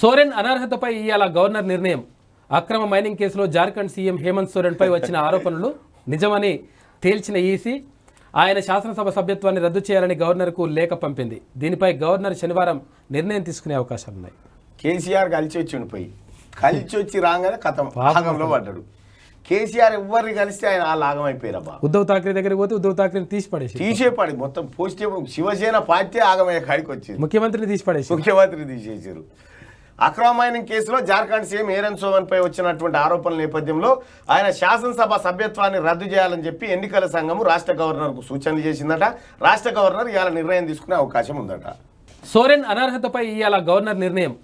సోరెన్ అనర్హతపై ఇవాళ గవర్నర్ నిర్ణయం అక్రమ మైనింగ్ కేసులో జార్ఖండ్ సీఎం హేమంత్ సోరెన్పై వచ్చిన ఆరోపణలు నిజమని తేల్చిన ఈసీ ఆయన శాసనసభ సభ్యత్వాన్ని రద్దు చేయాలని గవర్నర్కు లేఖ పంపింది దీనిపై గవర్నర్ శనివారం నిర్ణయం తీసుకునే అవకాశాలున్నాయి కేసీఆర్ కలిసి వచ్చి ఉండిపోయి కలిసి వచ్చి రాగానే కథ భాగంలో పడ్డాడు కేసీఆర్ ఎవరిని కలిస్తే ఆయన ఆ లాగం అయిపోయారబ్బా ఉద్ధవ్ థాక్రే దగ్గరికి పోతే ఉద్ధవ్ థాక్రేని తీసి పడేసి పడి మొత్తం పోస్ట్ శివసేన పార్టీ ఆగమయ్యే కాడికి వచ్చింది ముఖ్యమంత్రిని తీసి పడేసి ముఖ్యమంత్రిని తీసేసారు అక్రమ మైనింగ్ కేసులో జార్ఖండ్ సీఎం ఏరన్ సోవన్ పై వచ్చినటువంటి ఆరోపణల నేపథ్యంలో ఆయన శాసనసభ సభ్యత్వాన్ని రద్దు చేయాలని చెప్పి ఎన్నికల సంఘము రాష్ట్ర గవర్నర్కు సూచనలు చేసిందట రాష్ట్ర గవర్నర్ ఇవాళ నిర్ణయం తీసుకునే అవకాశం ఉందట సోరెన్ అనర్హతపై ఇవాళ గవర్నర్ నిర్ణయం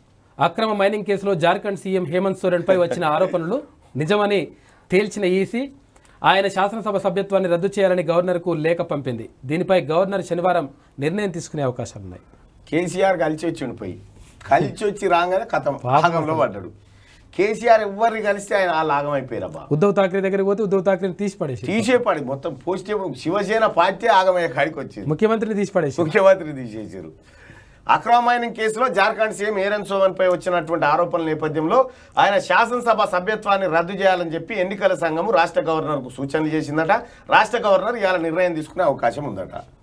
అక్రమ మైనింగ్ కేసులో జార్ఖండ్ సీఎం హేమంత్ సోరెన్పై వచ్చిన ఆరోపణలు నిజమని తేల్చిన ఈసీ ఆయన శాసనసభ సభ్యత్వాన్ని రద్దు చేయాలని గవర్నర్కు లేఖ పంపింది దీనిపై గవర్నర్ శనివారం నిర్ణయం తీసుకునే అవకాశాలున్నాయి కేసీఆర్ కలిసి వచ్చిండిపోయి కలిసి వచ్చి రాగానే కథం భాగంలో పడ్డాడు కేసీఆర్ ఎవరిని కలిస్తే ఆయన ఆ లాగం అయిపోయారబ్బా ఉద్ధవ్ థాక్రే దగ్గరికి పోతే ఉద్ధవ్ థాక్రేని తీసి పడేసి తీసే పడి మొత్తం పోస్తే శివసేన పార్టీ ఆగమయ్యే కాడికి వచ్చింది ముఖ్యమంత్రిని తీసి పడేసి ముఖ్యమంత్రిని తీసేసారు అక్రమ కేసులో జార్ఖండ్ సీఎం ఏరన్ సోమన్ పై వచ్చినటువంటి ఆరోపణల నేపథ్యంలో ఆయన శాసనసభ సభ్యత్వాన్ని రద్దు చేయాలని చెప్పి ఎన్నికల సంఘం రాష్ట్ర గవర్నర్కు సూచనలు చేసిందట రాష్ట్ర గవర్నర్ ఇవాళ నిర్ణయం తీసుకునే అవకాశం ఉందట